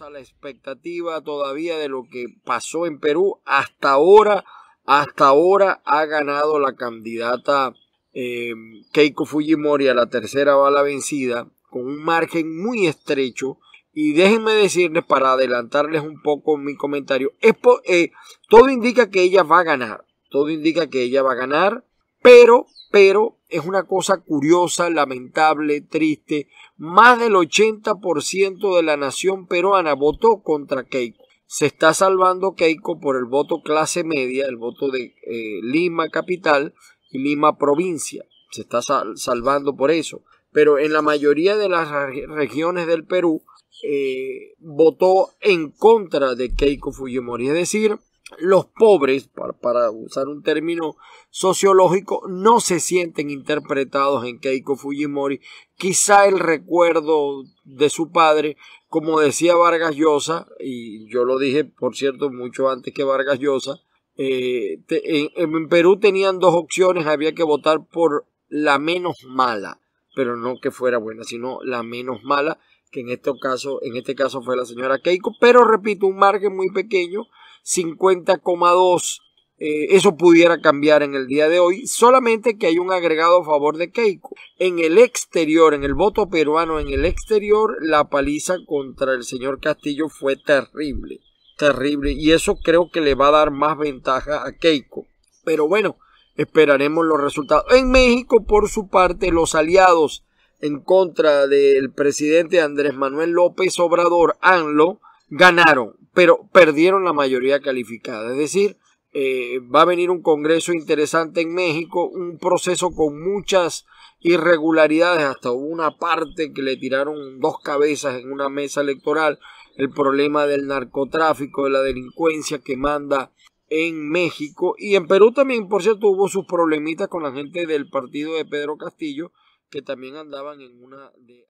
a la expectativa todavía de lo que pasó en Perú. Hasta ahora, hasta ahora ha ganado la candidata eh, Keiko Fujimori a la tercera bala vencida con un margen muy estrecho. Y déjenme decirles, para adelantarles un poco mi comentario, es eh, todo indica que ella va a ganar. Todo indica que ella va a ganar. Pero, pero es una cosa curiosa, lamentable, triste. Más del 80% de la nación peruana votó contra Keiko. Se está salvando Keiko por el voto clase media, el voto de eh, Lima capital y Lima provincia. Se está salvando por eso. Pero en la mayoría de las regiones del Perú eh, votó en contra de Keiko Fujimori. Es decir, los pobres, para, para, usar un término sociológico, no se sienten interpretados en Keiko Fujimori. Quizá el recuerdo de su padre, como decía Vargas Llosa, y yo lo dije, por cierto, mucho antes que Vargas Llosa, eh, en, en Perú tenían dos opciones, había que votar por la menos mala, pero no que fuera buena, sino la menos mala, que en este caso, en este caso fue la señora Keiko, pero repito, un margen muy pequeño 50,2. Eh, eso pudiera cambiar en el día de hoy, solamente que hay un agregado a favor de Keiko. En el exterior, en el voto peruano, en el exterior, la paliza contra el señor Castillo fue terrible, terrible, y eso creo que le va a dar más ventaja a Keiko. Pero bueno, esperaremos los resultados. En México, por su parte, los aliados en contra del presidente Andrés Manuel López Obrador, ANLO, ganaron pero perdieron la mayoría calificada. Es decir, eh, va a venir un Congreso interesante en México, un proceso con muchas irregularidades, hasta hubo una parte que le tiraron dos cabezas en una mesa electoral, el problema del narcotráfico, de la delincuencia que manda en México y en Perú también, por cierto, hubo sus problemitas con la gente del partido de Pedro Castillo, que también andaban en una de...